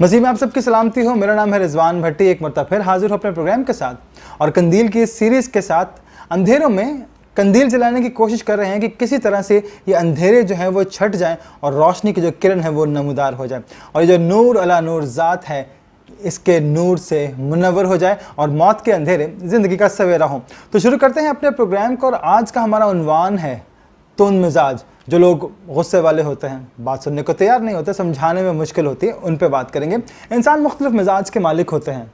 मजीद में आप सबकी सलामती हो मेरा नाम है रिजवान भट्टी एक मरतब फिर हाजिर हो अपने प्रोग्राम के साथ और कंदील की इस सीरीज़ के साथ अंधेरों में कंदील जलाने की कोशिश कर रहे हैं कि किसी तरह से ये अंधेरे जो हैं वो छट जाएं और रोशनी की जो किरण है वो नमदार हो जाए और ये जो नूर अला नूर ज़ात है इसके नूर से मुनवर हो जाए और मौत के अंधेरे ज़िंदगी का सवेरा हो तो शुरू करते हैं अपने प्रोग्राम को और आज का हमारा उनवान है तुन मिजाज जो लोग गुस्से वाले होते हैं बात सुनने को तैयार नहीं होते समझाने में मुश्किल होती है उन पर बात करेंगे इंसान मुख्तलिफ मिजाज के मालिक होते हैं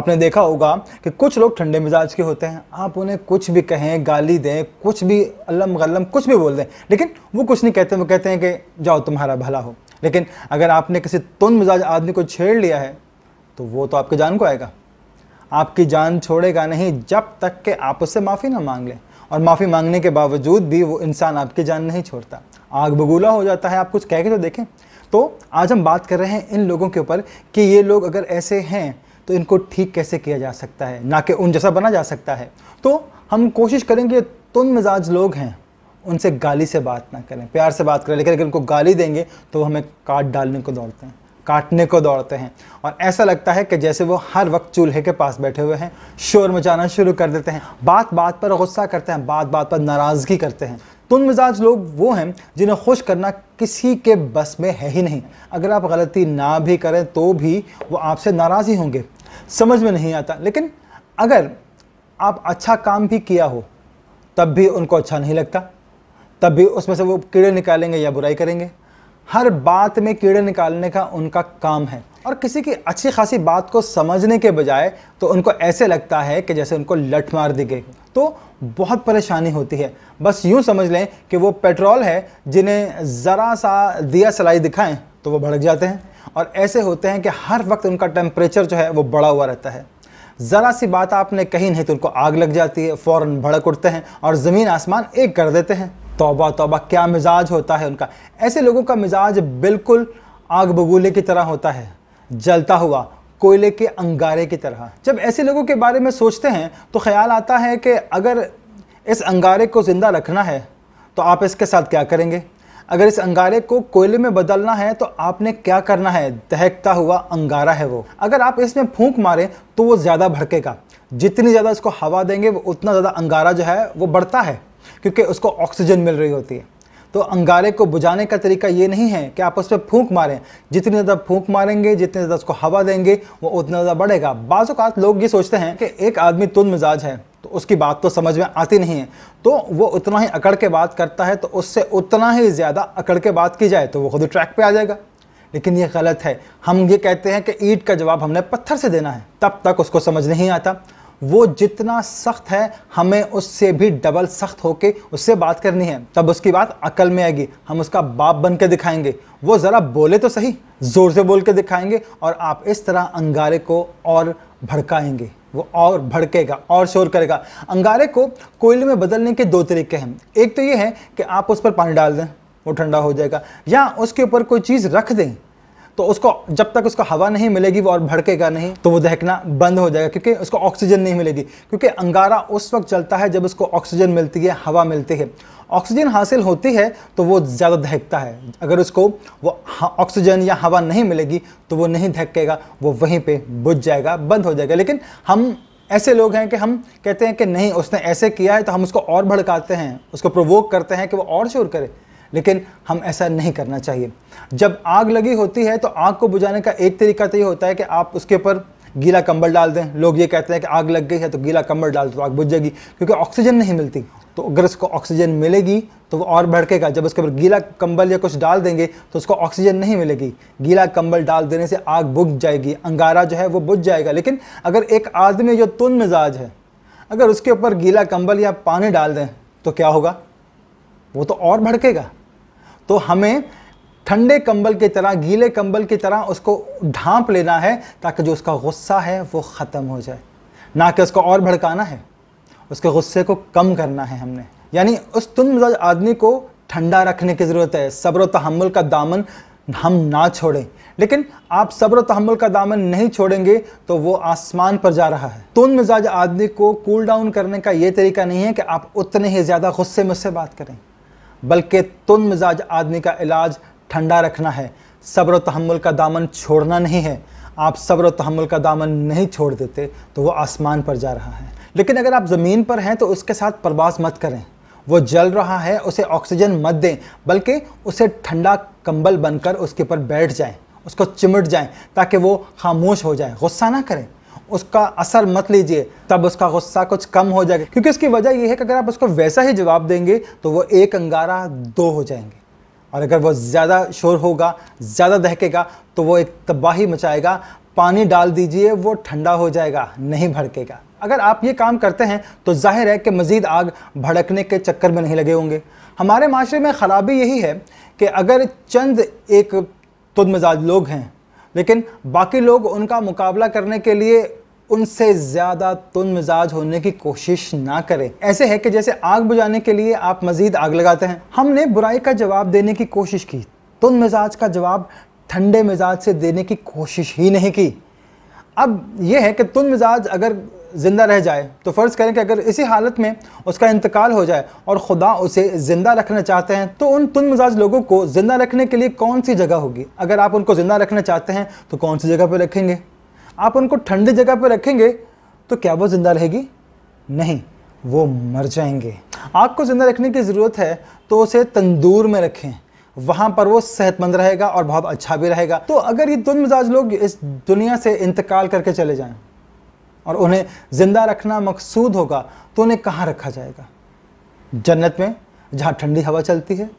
आपने देखा होगा कि कुछ लोग ठंडे मिजाज के होते हैं आप उन्हें कुछ भी कहें गाली दें कुछ भी अल्लम गल्लम कुछ भी बोल दें लेकिन वो कुछ नहीं कहते वो कहते हैं कि जाओ तुम्हारा भला हो लेकिन अगर आपने किसी तुन मिजाज आदमी को छेड़ लिया है तो वो तो आपकी जान को आएगा आपकी जान छोड़ेगा नहीं जब तक कि आप उससे माफ़ी ना मांग लें और माफ़ी मांगने के बावजूद भी वो इंसान आपकी जान नहीं छोड़ता आग बगूला हो जाता है आप कुछ कह के तो देखें तो आज हम बात कर रहे हैं इन लोगों के ऊपर कि ये लोग अगर ऐसे हैं तो इनको ठीक कैसे किया जा सकता है ना कि उन जैसा बना जा सकता है तो हम कोशिश करेंगे तुन मिजाज लोग हैं उनसे गाली से बात ना करें प्यार से बात करें लेकिन अगर उनको गाली देंगे तो हमें काट डालने को दौड़ते हैं काटने को दौड़ते हैं और ऐसा लगता है कि जैसे वो हर वक्त चूल्हे के पास बैठे हुए हैं शोर मचाना शुरू कर देते हैं बात बात पर गुस्सा करते हैं बात बात पर नाराज़गी करते हैं तुन मिजाज लोग वो हैं जिन्हें खुश करना किसी के बस में है ही नहीं अगर आप गलती ना भी करें तो भी वो आपसे नाराज़ ही होंगे समझ में नहीं आता लेकिन अगर आप अच्छा काम भी किया हो तब भी उनको अच्छा नहीं लगता तब भी उसमें से वो कीड़े निकालेंगे या बुराई करेंगे हर बात में कीड़े निकालने का उनका काम है और किसी की अच्छी खासी बात को समझने के बजाय तो उनको ऐसे लगता है कि जैसे उनको लठ मार दी गई तो बहुत परेशानी होती है बस यूँ समझ लें कि वो पेट्रोल है जिन्हें ज़रा सा दिया सलाई दिखाएं तो वो भड़क जाते हैं और ऐसे होते हैं कि हर वक्त उनका टेम्परेचर जो है वो बढ़ा हुआ रहता है ज़रा सी बात आपने कही नहीं तो उनको आग लग जाती है फ़ौर भड़क उठते हैं और ज़मीन आसमान एक कर देते हैं तोबा तोबा क्या मिजाज होता है उनका ऐसे लोगों का मिजाज बिल्कुल आग बगूले की तरह होता है जलता हुआ कोयले के अंगारे की तरह जब ऐसे लोगों के बारे में सोचते हैं तो ख्याल आता है कि अगर इस अंगारे को ज़िंदा रखना है तो आप इसके साथ क्या करेंगे अगर इस अंगारे को कोयले में बदलना है तो आपने क्या करना है दहकता हुआ अंगारा है वो अगर आप इसमें फूंक मारें तो वो ज़्यादा भड़केगा जितनी ज़्यादा इसको हवा देंगे वो उतना ज़्यादा अंगारा जो है वो बढ़ता है क्योंकि उसको ऑक्सीजन मिल रही होती है तो अंगारे को बुझाने का तरीका ये नहीं है कि आप उस पर फूंक मारें जितनी ज़्यादा फूंक मारेंगे जितनी ज़्यादा उसको हवा देंगे वो उतना ज़्यादा बढ़ेगा बाज़ात लोग ये सोचते हैं कि एक आदमी तुन मिजाज है उसकी बात तो समझ में आती नहीं है तो वो उतना ही अकड़ के बात करता है तो उससे उतना ही ज़्यादा अकड़ के बात की जाए तो वो खुद ट्रैक पे आ जाएगा लेकिन ये गलत है हम ये कहते हैं कि ईट का जवाब हमने पत्थर से देना है तब तक उसको समझ नहीं आता वो जितना सख्त है हमें उससे भी डबल सख्त होके उससे बात करनी है तब उसकी बात अकल में आएगी हम उसका बाप बन के दिखाएंगे वो ज़रा बोले तो सही ज़ोर से बोल के दिखाएंगे और आप इस तरह अंगारे को और भड़काएंगे वो और भड़केगा और शोर करेगा अंगारे को कोयले में बदलने के दो तरीके हैं एक तो ये है कि आप उस पर पानी डाल दें वो ठंडा हो जाएगा या उसके ऊपर कोई चीज़ रख दें तो उसको जब तक उसको हवा नहीं मिलेगी वो और भड़केगा नहीं तो वो दहकना बंद हो जाएगा क्योंकि उसको ऑक्सीजन नहीं मिलेगी क्योंकि अंगारा उस वक्त चलता है जब उसको ऑक्सीजन मिलती है हवा मिलती है ऑक्सीजन हासिल होती है तो वो ज़्यादा दहकता है अगर उसको वो ऑक्सीजन या हवा नहीं मिलेगी तो वो नहीं दहकेगा वो वहीं पे बुझ जाएगा बंद हो जाएगा लेकिन हम ऐसे लोग हैं कि हम कहते हैं कि नहीं उसने ऐसे किया है तो हम उसको और भड़काते हैं उसको प्रोवोक करते हैं कि वो और शोर करे लेकिन हम ऐसा नहीं करना चाहिए जब आग लगी होती है तो आग को बुझाने का एक तरीका तो ये होता है कि आप उसके ऊपर गीला कंबल डाल दें लोग ये कहते हैं कि आग लग गई है तो गीला कंबल डाल तो आग बुझ जाएगी क्योंकि ऑक्सीजन नहीं मिलती तो अगर उसको ऑक्सीजन मिलेगी तो वो और भड़केगा जब उसके ऊपर गीला कंबल या कुछ डाल देंगे तो उसको ऑक्सीजन नहीं मिलेगी गीला कंबल डाल देने से आग बुझ जाएगी अंगारा जो है वो बुझ जाएगा लेकिन अगर एक आदमी जो तुन मिजाज है अगर उसके ऊपर गीला कंबल या पानी डाल दें तो क्या होगा वो तो और भड़केगा तो हमें ठंडे कंबल की तरह गीले कंबल की तरह उसको ढांप लेना है ताकि जो उसका गुस्सा है वो ख़त्म हो जाए ना कि उसको और भड़काना है उसके गुस्से को कम करना है हमने यानी उस तुम मिजाज आदमी को ठंडा रखने की ज़रूरत है सब्र तहमुल का दामन हम ना छोड़ें लेकिन आप सब्र तहमुल का दामन नहीं छोड़ेंगे तो वो आसमान पर जा रहा है तुन मिजाज आदमी को कूल डाउन करने का ये तरीका नहीं है कि आप उतने ही ज़्यादा गुस्से में से बात करें बल्कि तुन मिजाज आदमी का इलाज ठंडा रखना है सब्र तहमुल का दामन छोड़ना नहीं है आप सब्र तहमुल का दामन नहीं छोड़ देते तो वो आसमान पर जा रहा है लेकिन अगर आप ज़मीन पर हैं तो उसके साथ प्रवास मत करें वो जल रहा है उसे ऑक्सीजन मत दें बल्कि उसे ठंडा कंबल बनकर उसके ऊपर बैठ जाए उसको चिमट जाए ताकि वो खामोश हो जाए गुस्सा ना करें उसका असर मत लीजिए तब उसका गुस्सा कुछ कम हो जाएगा क्योंकि उसकी वजह यह है कि अगर आप उसको वैसा ही जवाब देंगे तो वो एक अंगारा दो हो जाएंगे और अगर वो ज़्यादा शोर होगा ज़्यादा दहकेगा तो वो एक तबाही मचाएगा पानी डाल दीजिए वो ठंडा हो जाएगा नहीं भड़केगा अगर आप ये काम करते हैं तो जाहिर है कि मज़ीद आग भड़कने के चक्कर में नहीं लगे होंगे हमारे माशरे में ख़राबी यही है कि अगर चंद एक तुद मिजाज लोग हैं लेकिन बाकी लोग उनका मुकाबला करने के लिए उनसे ज़्यादा तुन मिजाज होने की कोशिश ना करें ऐसे है कि जैसे आग बुझाने के लिए आप मज़ीद आग लगाते हैं हमने बुराई का जवाब देने की कोशिश की तुन मिजाज का जवाब ठंडे मिजाज से देने की कोशिश ही नहीं की अब यह है कि तुन मिजाज अगर ज़िंदा रह जाए तो फ़र्ज़ करें कि अगर इसी हालत में उसका इंतकाल हो जाए और ख़ुदा उसे ज़िंदा रखना चाहते हैं तो उन तुन मिजाज लोगों को ज़िंदा रखने के लिए कौन सी जगह होगी अगर आप उनको ज़िंदा रखना चाहते हैं तो कौन सी जगह पर रखेंगे आप उनको ठंडी जगह पर रखेंगे तो क्या वो ज़िंदा रहेगी नहीं वो मर जाएंगे आग को ज़िंदा रखने की ज़रूरत है तो उसे तंदूर में रखें वहाँ पर वो सेहतमंद रहेगा और बहुत अच्छा भी रहेगा तो अगर ये दुन मिजाज लोग इस दुनिया से इंतकाल करके चले जाएं और उन्हें ज़िंदा रखना मकसूद होगा तो उन्हें कहाँ रखा जाएगा जन्नत में जहाँ ठंडी हवा चलती है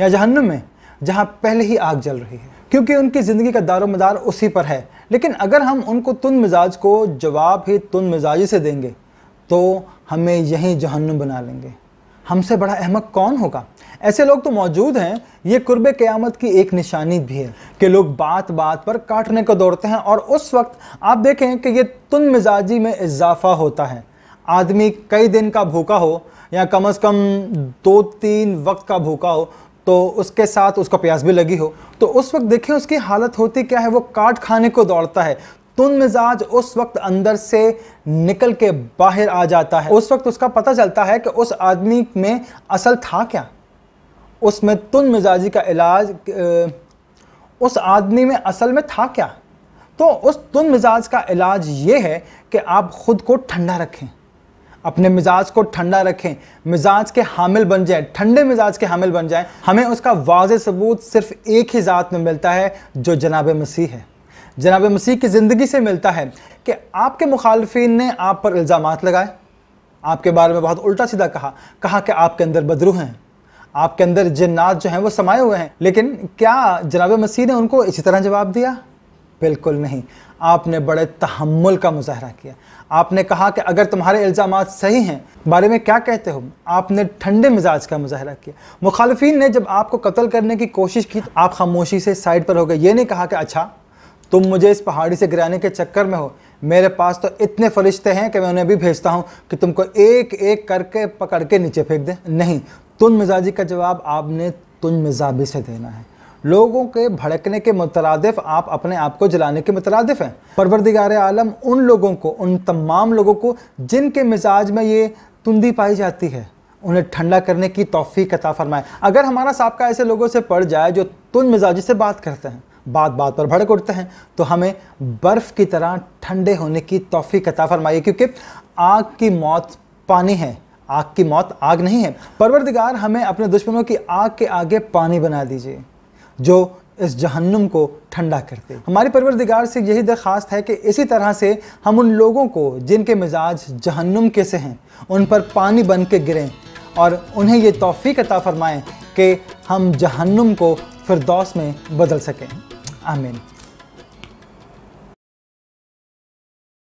या जहन्नम में जहाँ पहले ही आग जल रही है क्योंकि उनकी ज़िंदगी का मदार उसी पर है लेकिन अगर हम उनको तुन मिजाज को जवाब ही तुन मिजाजी से देंगे तो हमें यहीं जहन्नुम बना लेंगे हमसे बड़ा अहमक कौन होगा ऐसे लोग तो मौजूद हैं ये कुर्ब क़यामत की एक निशानी भी है कि लोग बात बात पर काटने को दौड़ते हैं और उस वक्त आप देखें कि ये तुन मिजाजी में इजाफा होता है आदमी कई दिन का भूखा हो या कम अज़ कम दो तीन वक्त का भूखा हो तो उसके साथ उसको प्यास भी लगी हो तो उस वक्त देखिए उसकी हालत होती क्या है वो काट खाने को दौड़ता है तुन मिजाज उस वक्त अंदर से निकल के बाहर आ जाता है उस वक्त उसका पता चलता है कि उस आदमी में असल था क्या उसमें तुन मिजाजी का इलाज उस आदमी में असल में था क्या तो उस तुन मिजाज का इलाज ये है कि आप ख़ुद को ठंडा रखें अपने मिजाज को ठंडा रखें मिजाज के हामिल बन जाए ठंडे मिजाज के हामिल बन जाए हमें उसका वाज सबूत सिर्फ एक ही ज़ात में मिलता है जो जनाब मसीह है जनाब मसीह की ज़िंदगी से मिलता है कि आपके मुखालफन ने आप पर इल्ज़ाम लगाए आपके बारे में बहुत उल्टा सीधा कहा कहा कि आपके अंदर बदरू हैं आपके अंदर जन्नात जो हैं वो समाये हुए हैं लेकिन क्या जनाब मसीह ने उनको इसी तरह जवाब दिया बिल्कुल नहीं आपने बड़े तहमुल का मुजाहरा किया आपने कहा कि अगर तुम्हारे इल्ज़ाम सही हैं बारे में क्या कहते हो आपने ठंडे मिजाज का मुजाहरा किया मुखालफी ने जब आपको कत्ल करने की कोशिश की तो आप खामोशी से साइड पर हो गए ये नहीं कहा कि अच्छा तुम मुझे इस पहाड़ी से गिराने के चक्कर में हो मेरे पास तो इतने फरिश्ते हैं कि मैं उन्हें भी भेजता हूँ कि तुमको एक एक करके पकड़ के नीचे फेंक दें नहीं तुन मिजाजी का जवाब आपने तुम मिजाबी से देना है लोगों के भड़कने के मुतरदफ आप अपने आप को जलाने के मुतरदफ हैं परवरदिगार आलम उन लोगों को उन तमाम लोगों को जिनके मिजाज में ये तुंदी पाई जाती है उन्हें ठंडा करने की तोफ़ी कता फरमाए अगर हमारा सबका ऐसे लोगों से पड़ जाए जो तुन मिजाजी से बात करते हैं बात बात पर भड़क उठते हैं तो हमें बर्फ़ की तरह ठंडे होने की तोफ़ी कता फरमाइए क्योंकि आग की मौत पानी है आग की मौत आग नहीं है परवरदिगार हमें अपने दुश्मनों की आग के आगे पानी बना दीजिए जो इस जहन्नुम को ठंडा करते हमारे परवरदिगार से यही दरख्वास्त है कि इसी तरह से हम उन लोगों को जिनके मिजाज जहन्नुम के से हैं उन पर पानी बन के गिरें और उन्हें ये तोफ़ी अता फ़रमाएँ कि हम जहन्नुम को फिरदौस में बदल सकें आमीन